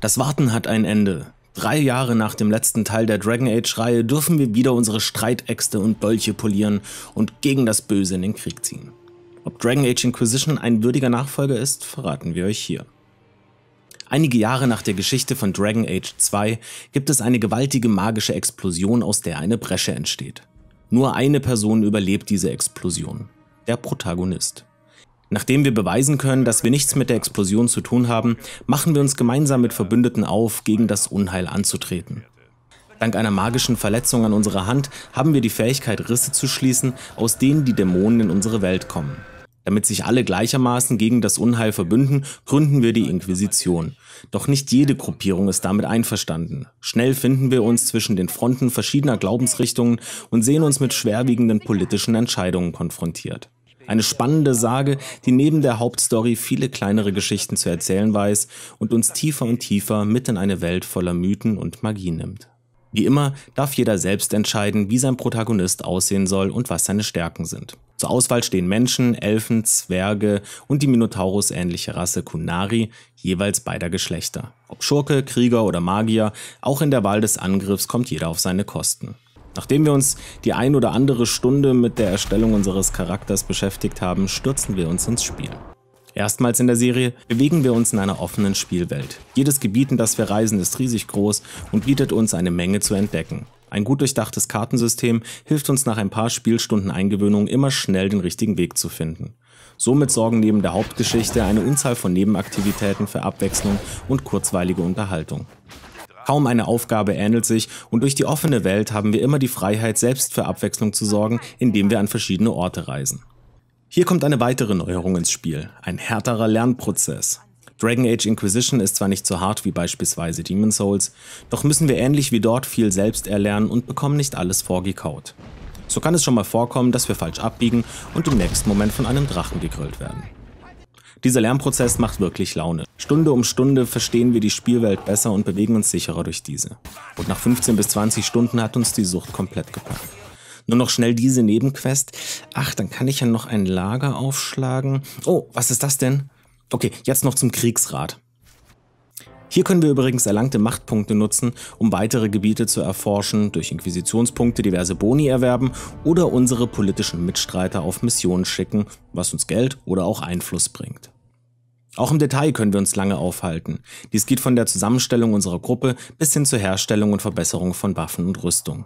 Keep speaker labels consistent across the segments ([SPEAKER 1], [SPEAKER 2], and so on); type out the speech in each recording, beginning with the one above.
[SPEAKER 1] Das Warten hat ein Ende. Drei Jahre nach dem letzten Teil der Dragon Age-Reihe dürfen wir wieder unsere Streitäxte und Dolche polieren und gegen das Böse in den Krieg ziehen. Ob Dragon Age Inquisition ein würdiger Nachfolger ist, verraten wir euch hier. Einige Jahre nach der Geschichte von Dragon Age 2 gibt es eine gewaltige magische Explosion, aus der eine Bresche entsteht. Nur eine Person überlebt diese Explosion, der Protagonist. Nachdem wir beweisen können, dass wir nichts mit der Explosion zu tun haben, machen wir uns gemeinsam mit Verbündeten auf, gegen das Unheil anzutreten. Dank einer magischen Verletzung an unserer Hand haben wir die Fähigkeit, Risse zu schließen, aus denen die Dämonen in unsere Welt kommen. Damit sich alle gleichermaßen gegen das Unheil verbünden, gründen wir die Inquisition. Doch nicht jede Gruppierung ist damit einverstanden. Schnell finden wir uns zwischen den Fronten verschiedener Glaubensrichtungen und sehen uns mit schwerwiegenden politischen Entscheidungen konfrontiert. Eine spannende Sage, die neben der Hauptstory viele kleinere Geschichten zu erzählen weiß und uns tiefer und tiefer mit in eine Welt voller Mythen und Magie nimmt. Wie immer darf jeder selbst entscheiden, wie sein Protagonist aussehen soll und was seine Stärken sind. Zur Auswahl stehen Menschen, Elfen, Zwerge und die Minotaurus-ähnliche Rasse Kunari, jeweils beider Geschlechter. Ob Schurke, Krieger oder Magier, auch in der Wahl des Angriffs kommt jeder auf seine Kosten. Nachdem wir uns die ein oder andere Stunde mit der Erstellung unseres Charakters beschäftigt haben, stürzen wir uns ins Spiel. Erstmals in der Serie bewegen wir uns in einer offenen Spielwelt. Jedes Gebiet, in das wir reisen, ist riesig groß und bietet uns eine Menge zu entdecken. Ein gut durchdachtes Kartensystem hilft uns nach ein paar Spielstunden Eingewöhnung immer schnell den richtigen Weg zu finden. Somit sorgen neben der Hauptgeschichte eine Unzahl von Nebenaktivitäten für Abwechslung und kurzweilige Unterhaltung. Kaum eine Aufgabe ähnelt sich und durch die offene Welt haben wir immer die Freiheit, selbst für Abwechslung zu sorgen, indem wir an verschiedene Orte reisen. Hier kommt eine weitere Neuerung ins Spiel, ein härterer Lernprozess. Dragon Age Inquisition ist zwar nicht so hart wie beispielsweise Demon Souls, doch müssen wir ähnlich wie dort viel selbst erlernen und bekommen nicht alles vorgekaut. So kann es schon mal vorkommen, dass wir falsch abbiegen und im nächsten Moment von einem Drachen gegrillt werden. Dieser Lernprozess macht wirklich Laune. Stunde um Stunde verstehen wir die Spielwelt besser und bewegen uns sicherer durch diese. Und nach 15 bis 20 Stunden hat uns die Sucht komplett gepackt. Nur noch schnell diese Nebenquest. Ach, dann kann ich ja noch ein Lager aufschlagen. Oh, was ist das denn? Okay, jetzt noch zum Kriegsrat. Hier können wir übrigens erlangte Machtpunkte nutzen, um weitere Gebiete zu erforschen, durch Inquisitionspunkte diverse Boni erwerben oder unsere politischen Mitstreiter auf Missionen schicken, was uns Geld oder auch Einfluss bringt. Auch im Detail können wir uns lange aufhalten. Dies geht von der Zusammenstellung unserer Gruppe bis hin zur Herstellung und Verbesserung von Waffen und Rüstung.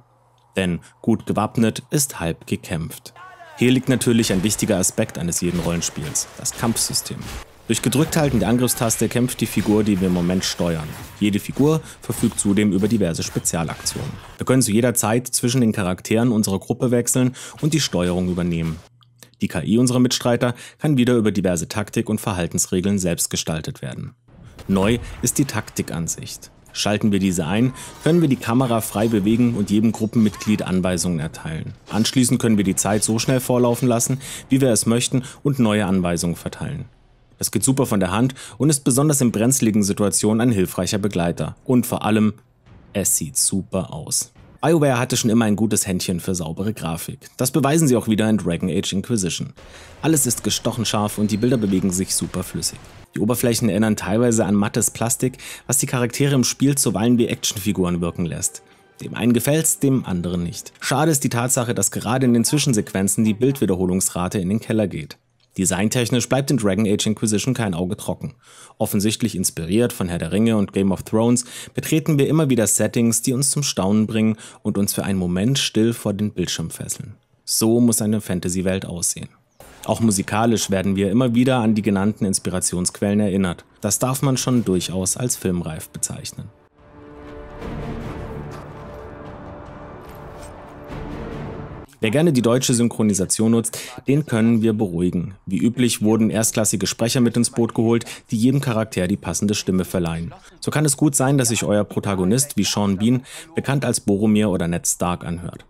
[SPEAKER 1] Denn gut gewappnet ist halb gekämpft. Hier liegt natürlich ein wichtiger Aspekt eines jeden Rollenspiels, das Kampfsystem. Durch gedrückt halten der Angriffstaste kämpft die Figur, die wir im Moment steuern. Jede Figur verfügt zudem über diverse Spezialaktionen. Wir können zu jeder Zeit zwischen den Charakteren unserer Gruppe wechseln und die Steuerung übernehmen. Die KI unserer Mitstreiter kann wieder über diverse Taktik- und Verhaltensregeln selbst gestaltet werden. Neu ist die Taktikansicht. Schalten wir diese ein, können wir die Kamera frei bewegen und jedem Gruppenmitglied Anweisungen erteilen. Anschließend können wir die Zeit so schnell vorlaufen lassen, wie wir es möchten und neue Anweisungen verteilen. Das geht super von der Hand und ist besonders in brenzligen Situationen ein hilfreicher Begleiter. Und vor allem, es sieht super aus. BioWare hatte schon immer ein gutes Händchen für saubere Grafik. Das beweisen sie auch wieder in Dragon Age Inquisition. Alles ist gestochen scharf und die Bilder bewegen sich super flüssig. Die Oberflächen erinnern teilweise an mattes Plastik, was die Charaktere im Spiel zuweilen wie Actionfiguren wirken lässt. Dem einen gefällt's, dem anderen nicht. Schade ist die Tatsache, dass gerade in den Zwischensequenzen die Bildwiederholungsrate in den Keller geht. Designtechnisch bleibt in Dragon Age Inquisition kein Auge trocken. Offensichtlich inspiriert von Herr der Ringe und Game of Thrones betreten wir immer wieder Settings, die uns zum Staunen bringen und uns für einen Moment still vor den Bildschirm fesseln. So muss eine Fantasy-Welt aussehen. Auch musikalisch werden wir immer wieder an die genannten Inspirationsquellen erinnert. Das darf man schon durchaus als filmreif bezeichnen. Wer gerne die deutsche Synchronisation nutzt, den können wir beruhigen. Wie üblich wurden erstklassige Sprecher mit ins Boot geholt, die jedem Charakter die passende Stimme verleihen. So kann es gut sein, dass sich euer Protagonist wie Sean Bean, bekannt als Boromir oder Ned Stark, anhört.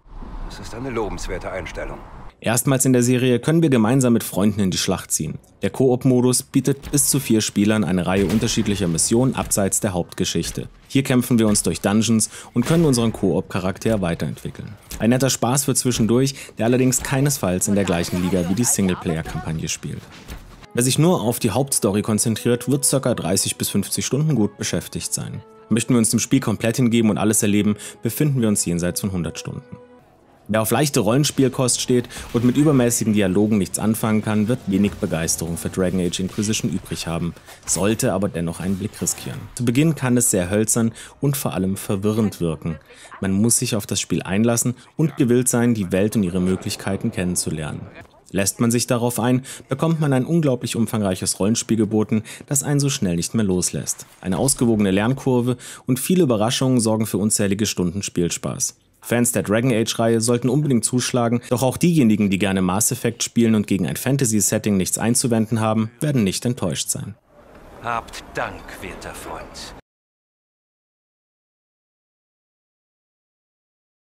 [SPEAKER 1] Das ist eine lobenswerte Einstellung. Erstmals in der Serie können wir gemeinsam mit Freunden in die Schlacht ziehen. Der Koop-Modus bietet bis zu vier Spielern eine Reihe unterschiedlicher Missionen abseits der Hauptgeschichte. Hier kämpfen wir uns durch Dungeons und können unseren Koop-Charakter weiterentwickeln. Ein netter Spaß für zwischendurch, der allerdings keinesfalls in der gleichen Liga wie die Singleplayer-Kampagne spielt. Wer sich nur auf die Hauptstory konzentriert, wird ca. 30 bis 50 Stunden gut beschäftigt sein. Möchten wir uns dem Spiel komplett hingeben und alles erleben, befinden wir uns jenseits von 100 Stunden. Wer auf leichte Rollenspielkost steht und mit übermäßigen Dialogen nichts anfangen kann, wird wenig Begeisterung für Dragon Age Inquisition übrig haben, sollte aber dennoch einen Blick riskieren. Zu Beginn kann es sehr hölzern und vor allem verwirrend wirken. Man muss sich auf das Spiel einlassen und gewillt sein, die Welt und ihre Möglichkeiten kennenzulernen. Lässt man sich darauf ein, bekommt man ein unglaublich umfangreiches Rollenspiel geboten, das einen so schnell nicht mehr loslässt. Eine ausgewogene Lernkurve und viele Überraschungen sorgen für unzählige Stunden Spielspaß. Fans der Dragon Age-Reihe sollten unbedingt zuschlagen, doch auch diejenigen, die gerne Mass Effect spielen und gegen ein Fantasy-Setting nichts einzuwenden haben, werden nicht enttäuscht sein. Habt Dank, werter Freund.